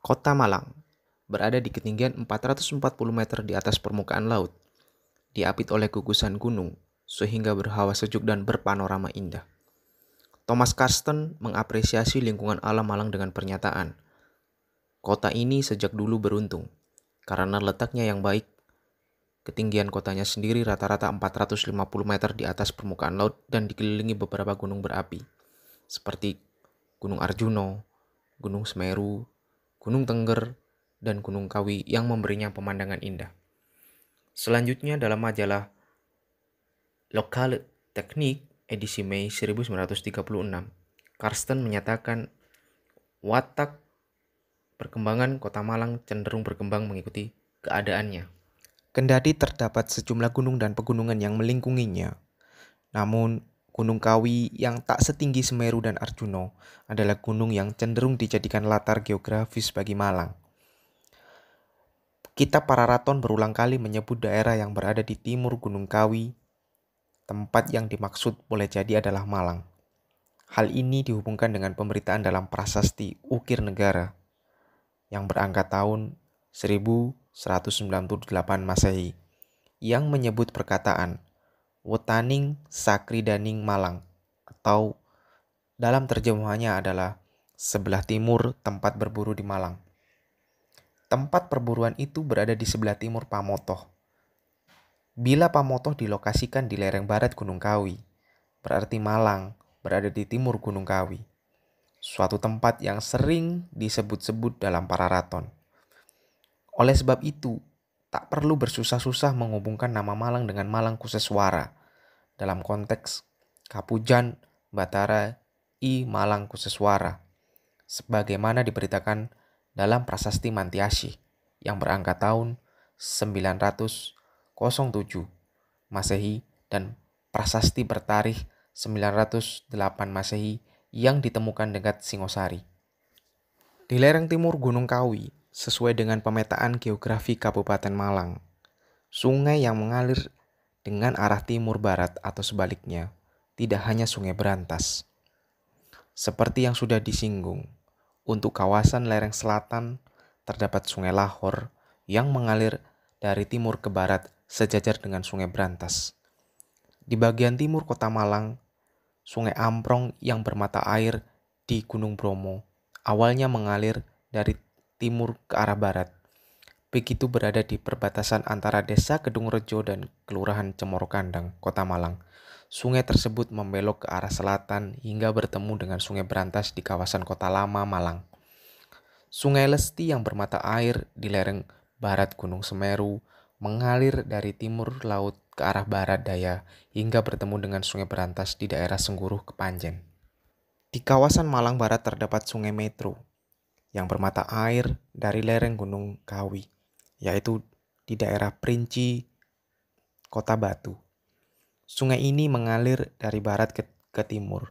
Kota Malang berada di ketinggian 440 meter di atas permukaan laut, diapit oleh gugusan gunung sehingga berhawa sejuk dan berpanorama indah. Thomas Karsten mengapresiasi lingkungan alam Malang dengan pernyataan, Kota ini sejak dulu beruntung, karena letaknya yang baik, ketinggian kotanya sendiri rata-rata 450 meter di atas permukaan laut dan dikelilingi beberapa gunung berapi, seperti Gunung Arjuno, Gunung Semeru, Gunung Tengger, dan Gunung Kawi yang memberinya pemandangan indah. Selanjutnya dalam majalah Lokal Teknik edisi Mei 1936, Karsten menyatakan watak perkembangan kota Malang cenderung berkembang mengikuti keadaannya. Kendati terdapat sejumlah gunung dan pegunungan yang melingkunginya, namun Gunung Kawi yang tak setinggi Semeru dan Arjuna adalah gunung yang cenderung dijadikan latar geografis bagi Malang. Kita para raton berulang kali menyebut daerah yang berada di timur Gunung Kawi, tempat yang dimaksud boleh jadi adalah Malang. Hal ini dihubungkan dengan pemberitaan dalam prasasti Ukir Negara yang berangkat tahun 1198 Masehi yang menyebut perkataan Wetaning Sakridaning Malang atau dalam terjemahannya adalah sebelah timur tempat berburu di Malang. Tempat perburuan itu berada di sebelah timur Pamotoh. Bila Pamotoh dilokasikan di lereng barat Gunung Kawi, berarti Malang berada di timur Gunung Kawi. Suatu tempat yang sering disebut-sebut dalam para raton. Oleh sebab itu, tak perlu bersusah-susah menghubungkan nama Malang dengan Malang Kuseswara. Dalam konteks Kapujan, Batara, I Malang Kuseswara. Sebagaimana diberitakan dalam Prasasti Mantiasi yang berangkat tahun 907 Masehi dan Prasasti bertarikh 908 Masehi yang ditemukan dekat Singosari. Di lereng timur Gunung Kawi, sesuai dengan pemetaan geografi Kabupaten Malang. Sungai yang mengalir dengan arah timur barat atau sebaliknya tidak hanya Sungai Berantas. Seperti yang sudah disinggung, untuk kawasan lereng selatan terdapat Sungai Lahor yang mengalir dari timur ke barat sejajar dengan Sungai Berantas. Di bagian timur kota Malang, Sungai Amprong yang bermata air di Gunung Bromo awalnya mengalir dari timur ke arah barat. Begitu berada di perbatasan antara desa Kedung Rejo dan Kelurahan Cemoro Kandang, Kota Malang. Sungai tersebut membelok ke arah selatan hingga bertemu dengan Sungai Berantas di kawasan Kota Lama, Malang. Sungai Lesti yang bermata air di lereng barat Gunung Semeru mengalir dari timur laut ke arah barat daya hingga bertemu dengan Sungai Berantas di daerah Sengguruh Kepanjen. Di kawasan Malang Barat terdapat Sungai Metro yang bermata air dari lereng Gunung Kawi, yaitu di daerah Princi Kota Batu. Sungai ini mengalir dari barat ke, ke timur.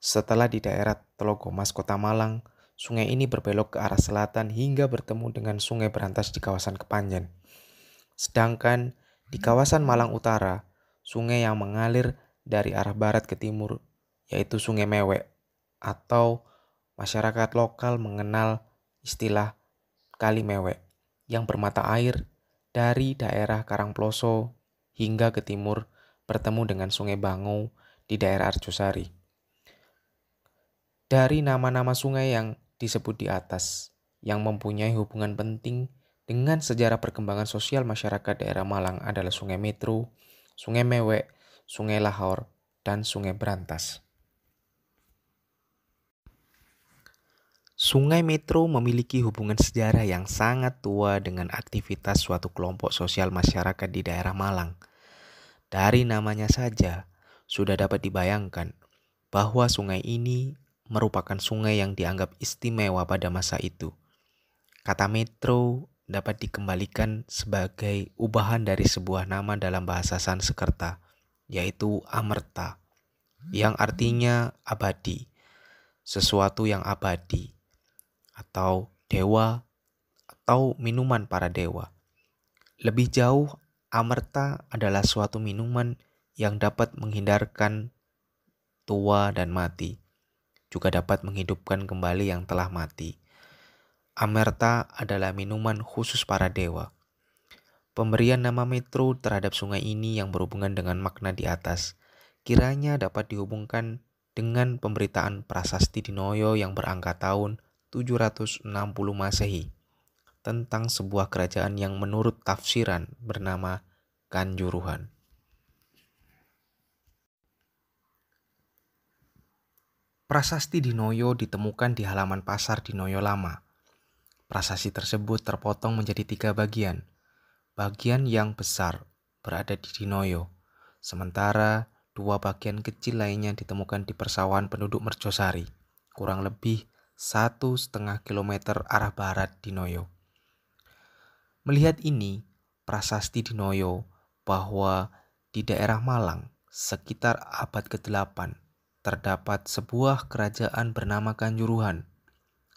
Setelah di daerah Telogomas, Kota Malang, sungai ini berbelok ke arah selatan hingga bertemu dengan Sungai Berantas di kawasan Kepanjen. Sedangkan di kawasan Malang Utara, sungai yang mengalir dari arah barat ke timur yaitu Sungai Mewek atau masyarakat lokal mengenal istilah Kali Mewek yang bermata air dari daerah Karangploso hingga ke timur bertemu dengan Sungai Bangau di daerah Arjosari. Dari nama-nama sungai yang disebut di atas, yang mempunyai hubungan penting dengan sejarah perkembangan sosial masyarakat daerah Malang adalah Sungai Metro, Sungai Mewek, Sungai Lahor, dan Sungai Berantas. Sungai Metro memiliki hubungan sejarah yang sangat tua dengan aktivitas suatu kelompok sosial masyarakat di daerah Malang. Dari namanya saja, sudah dapat dibayangkan bahwa sungai ini merupakan sungai yang dianggap istimewa pada masa itu. Kata metro dapat dikembalikan sebagai ubahan dari sebuah nama dalam bahasa Sansekerta, yaitu Amerta, yang artinya abadi, sesuatu yang abadi atau dewa atau minuman para dewa. Lebih jauh, amerta adalah suatu minuman yang dapat menghindarkan tua dan mati, juga dapat menghidupkan kembali yang telah mati. Amerta adalah minuman khusus para dewa. Pemberian nama metro terhadap sungai ini yang berhubungan dengan makna di atas, kiranya dapat dihubungkan dengan pemberitaan prasasti Dinoyo yang berangka tahun 760 Masehi tentang sebuah kerajaan yang menurut tafsiran bernama Kanjuruhan. Prasasti Dinoyo ditemukan di halaman pasar Dinoyo Lama. Prasasti tersebut terpotong menjadi tiga bagian. Bagian yang besar berada di Dinoyo, sementara dua bagian kecil lainnya ditemukan di persawahan penduduk Mercosari, kurang lebih satu setengah kilometer arah barat di Noyo. Melihat ini, prasasti di Noyo bahwa di daerah Malang sekitar abad ke-8 terdapat sebuah kerajaan bernama Kanjuruhan.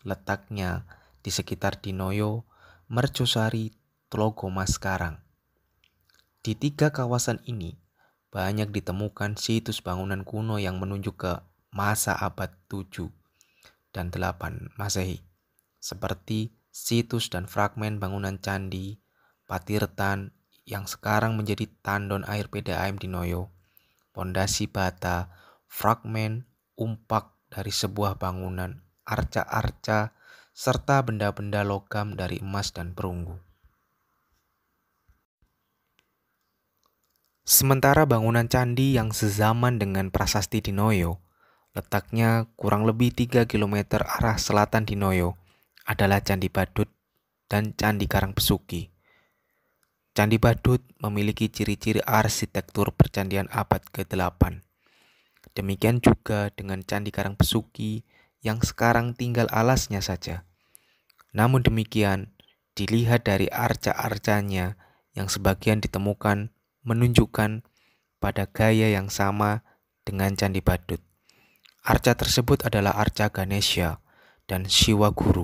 Letaknya di sekitar di Noyo, Mercosari, Tlogomas sekarang. Di tiga kawasan ini banyak ditemukan situs bangunan kuno yang menunjuk ke masa abad 7 dan 8 Masehi, seperti situs dan fragmen bangunan candi, patirtan yang sekarang menjadi tandon air PDAM di Noyo, pondasi bata, fragmen, umpak dari sebuah bangunan, arca-arca, serta benda-benda logam dari emas dan perunggu. Sementara bangunan candi yang sezaman dengan prasasti Dinoyo Letaknya kurang lebih 3 km arah selatan di Noyo adalah Candi Badut dan Candi Karang Pesuki. Candi Badut memiliki ciri-ciri arsitektur percandian abad ke-8. Demikian juga dengan Candi Karang Pesuki yang sekarang tinggal alasnya saja. Namun demikian, dilihat dari arca-arcanya yang sebagian ditemukan menunjukkan pada gaya yang sama dengan Candi Badut. Arca tersebut adalah arca Ganesha dan Siwa Guru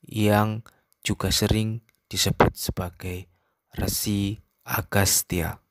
yang juga sering disebut sebagai Resi Agastya.